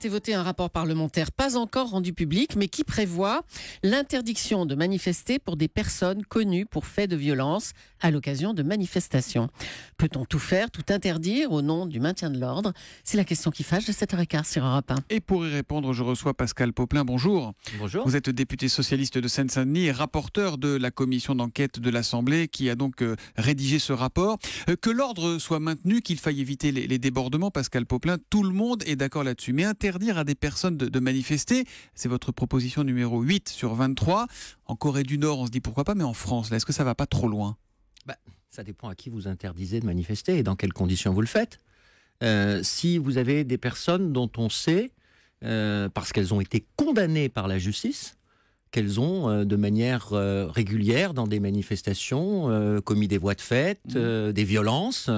C'est voté un rapport parlementaire pas encore rendu public, mais qui prévoit l'interdiction de manifester pour des personnes connues pour faits de violence à l'occasion de manifestations. Peut-on tout faire, tout interdire au nom du maintien de l'ordre C'est la question qui fâche de 7h15 sur Europe 1. Et pour y répondre, je reçois Pascal Poplin. Bonjour. Bonjour. Vous êtes député socialiste de Seine-Saint-Denis et rapporteur de la commission d'enquête de l'Assemblée qui a donc euh, rédigé ce rapport. Euh, que l'ordre soit maintenu, qu'il faille éviter les, débordements, Pascal Poplin, tout le monde est d'accord là-dessus. Mais interdire à des personnes de, manifester. C'est votre proposition numéro 8 sur 23. En Corée du Nord, on se dit pourquoi pas, mais en France, est-ce que ça va pas trop loin bah, Ça dépend à qui vous interdisez de manifester et dans quelles conditions vous le faites. Euh, si vous avez des personnes dont on sait, euh, parce qu'elles ont été condamnées par la justice, qu'elles ont euh, de manière euh, régulière dans des manifestations euh, commis des voies de fête, mmh. des violences.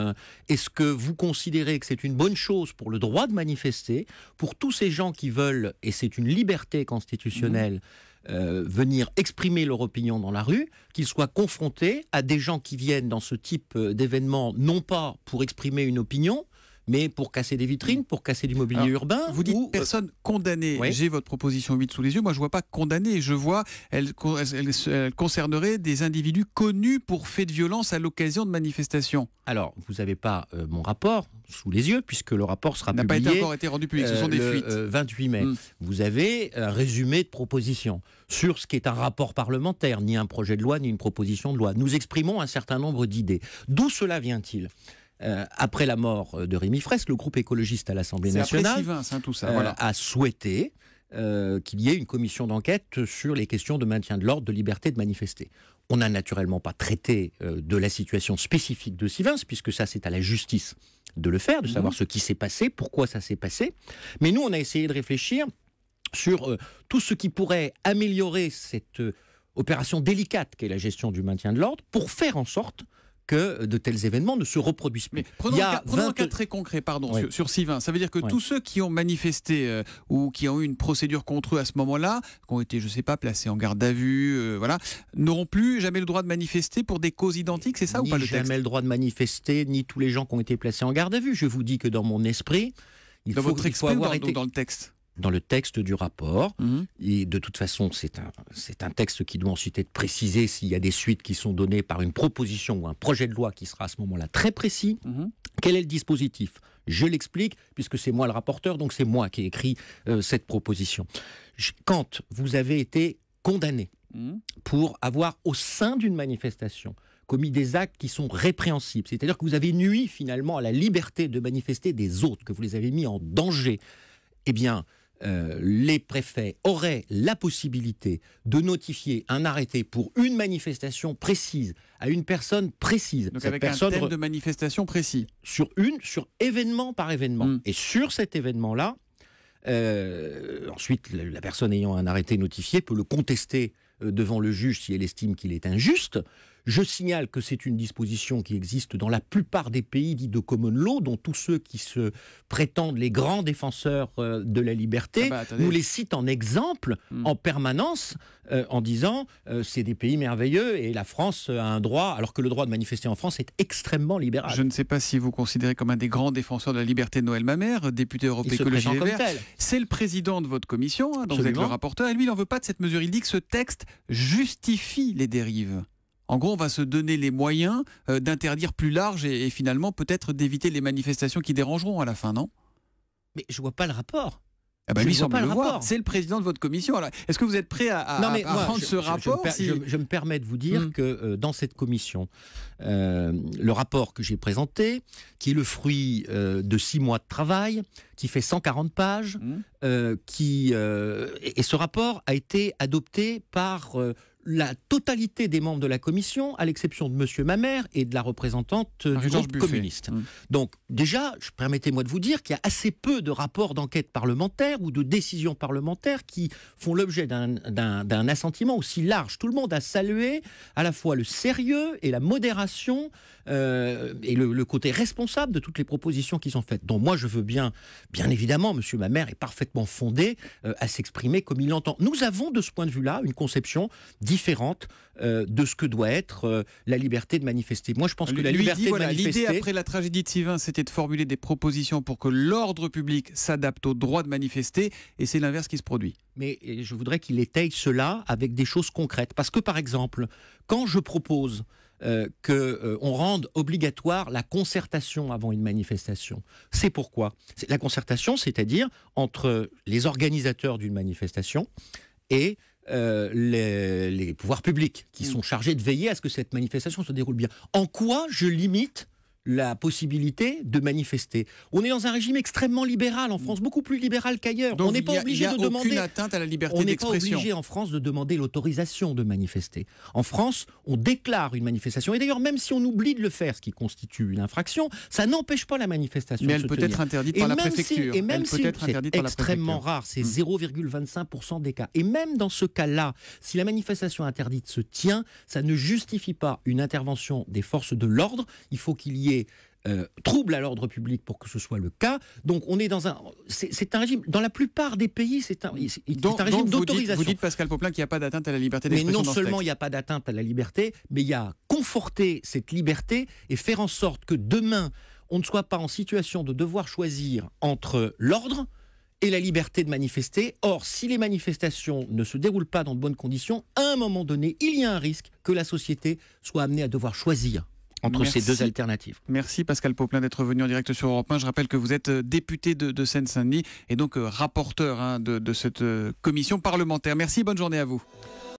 Est-ce que vous considérez que c'est une bonne chose pour le droit de manifester, pour tous ces gens qui veulent, et c'est une liberté constitutionnelle, mmh. venir exprimer leur opinion dans la rue, qu'ils soient confrontés à des gens qui viennent dans ce type d'événement non pas pour exprimer une opinion, mais pour casser des vitrines, pour casser du mobilier urbain. Vous dites euh, personne condamnée. J'ai votre proposition 8 sous les yeux. Moi, je ne vois pas condamnée. Je vois, elle, concernerait des individus connus pour faits de violence à l'occasion de manifestations. Alors, vous n'avez pas euh, mon rapport sous les yeux, puisque le rapport sera n'a pas été encore été rendu public. Ce sont des euh, fuites. 28 mai. Hmm. Vous avez un résumé de proposition sur ce qui est un rapport parlementaire, ni un projet de loi, ni une proposition de loi. Nous exprimons un certain nombre d'idées. D'où cela vient-il euh, après la mort euh, de Rémi Fresque, le groupe écologiste à l'Assemblée nationale hein, euh, a souhaité qu'il y ait une commission d'enquête sur les questions de maintien de l'ordre, de liberté de manifester. On n'a naturellement pas traité de la situation spécifique de Sivins, puisque ça c'est à la justice de le faire, de mhm. savoir ce qui s'est passé, pourquoi ça s'est passé. Mais nous, on a essayé de réfléchir sur tout ce qui pourrait améliorer cette opération délicate qu'est la gestion du maintien de l'ordre pour faire en sorte que de tels événements ne se reproduisent plus. Mais prenons, Il a un cas, très concret, pardon, sur, sur, Ça veut dire que tous ceux qui ont manifesté euh, ou qui ont eu une procédure contre eux à ce moment-là, qui ont été, je ne sais pas, placés en garde à vue, euh, voilà, n'auront plus jamais le droit de manifester pour des causes identiques, c'est ça ou pas le texte Jamais le droit de manifester, ni tous les gens qui ont été placés en garde à vue. Je vous dis que dans mon esprit, il faut, votre avoir été... dans le texte dans le texte du rapport. Mhm. Et de toute façon, c'est un, c'est un texte qui doit ensuite être précisé s'il y a des suites qui sont données par une proposition ou un projet de loi qui sera à ce moment-là très précis. Mhm. Quel est le dispositif Je l'explique, puisque c'est moi le rapporteur, donc c'est moi qui ai écrit euh, cette proposition. quand vous avez été condamné mhm. pour avoir, au sein d'une manifestation, commis des actes qui sont répréhensibles, c'est-à-dire que vous avez nui finalement à la liberté de manifester des autres, que vous les avez mis en danger, eh bien, euh, les préfets auraient la possibilité de notifier un arrêté pour une manifestation précise à une personne précise. Donc avec personne un thème de manifestation précis. Sur une, sur événement par événement. Hmm. Et sur cet événement-là, euh, ensuite, la, personne ayant un arrêté notifié peut le contester euh, devant le juge si elle estime qu'il est injuste. Je signale que c'est une disposition qui existe dans la plupart des pays dits de common law, dont tous ceux qui se prétendent les grands défenseurs euh, de la liberté ah bah, nous les citent en exemple hmm. en permanence euh, en disant c'est des pays merveilleux et la France a un droit, alors que le droit de manifester en France est extrêmement libéral. Je ne sais pas si vous considérez comme un des grands défenseurs de la liberté Noël Mamère, député européen écologie C'est le président de votre commission, hein, donc vous êtes le rapporteur, et lui il n'en veut pas de cette mesure. Il dit que ce texte justifie les dérives. En gros, on va se donner les moyens euh, d'interdire plus large et, finalement peut-être d'éviter les manifestations qui dérangeront à la fin, non Mais je vois pas le rapport. Ah bah C'est le président de votre commission. est-ce que vous êtes prêt à, prendre ce rapport je, me permets de vous dire hum. que euh, dans cette commission, euh, le rapport que j'ai présenté, qui est le fruit euh, de six mois de travail, qui fait 140 pages, hum. qui et, ce rapport a été adopté par la totalité des membres de la commission, à l'exception de M. Mamère et de la représentante ah, du groupe communiste. Hum. Donc déjà, permettez-moi de vous dire qu'il y a assez peu de rapports d'enquête parlementaire ou de décisions parlementaires qui font l'objet d'un assentiment aussi large. Tout le monde a salué à la fois le sérieux et la modération euh, et le, côté responsable de toutes les propositions qui sont faites. Donc moi, je veux bien, bien évidemment, Monsieur Mamère est parfaitement fondé euh, à s'exprimer comme il l'entend. Nous avons de ce point de vue-là une conception différente euh, de ce que doit être euh, la liberté de manifester. Moi, je pense que la liberté manifester. L'idée après la tragédie de Sivin, c'était de formuler des propositions pour que l'ordre public s'adapte au droit de manifester, et c'est l'inverse qui se produit. Mais euh, je voudrais qu'il étaye cela avec des choses concrètes, parce que par exemple, quand je propose que qu'on rende obligatoire la concertation avant une manifestation. C'est pourquoi La concertation, c'est-à-dire entre les organisateurs d'une manifestation et euh, les, pouvoirs publics qui mm. sont chargés de veiller à ce que cette manifestation se déroule bien. En quoi je limite la possibilité de manifester. On est dans un régime extrêmement libéral en France, beaucoup plus libéral qu'ailleurs. On n'est pas obligé de demander. atteinte à la liberté on n'est pas obligé en France de demander l'autorisation de manifester. En France, on déclare une manifestation. Et d'ailleurs, même si on oublie de le faire, ce qui constitue une infraction, ça n'empêche pas la manifestation. Mais elle peut être interdite par la préfecture. et même si, peut extrêmement mm. rare, c'est 0,25% des cas. Et même dans ce cas-là, si la manifestation interdite se tient, ça ne justifie pas une intervention des forces de l'ordre. Il faut qu'il y ait euh, trouble à l'ordre public pour que ce soit le cas. Donc on est dans un, c'est un régime. Dans la plupart des pays, c'est un, un régime d'autorisation. Vous, dites Pascal Poplin qu'il n'y a pas d'atteinte à la liberté d'expression. Mais non seulement il n'y a pas d'atteinte à la liberté, mais il y a conforter cette liberté et faire en sorte que demain on ne soit pas en situation de devoir choisir entre l'ordre et la liberté de manifester. Or, si les manifestations ne se déroulent pas dans de bonnes conditions, à un moment donné, il y a un risque que la société soit amenée à devoir choisir entre ces deux alternatives. Merci Pascal Poplin d'être venu en direct sur Europe 1. Je rappelle que vous êtes euh, député de, Seine-Saint-Denis et donc euh, rapporteur hein, de cette euh, commission parlementaire. Merci, bonne journée à vous.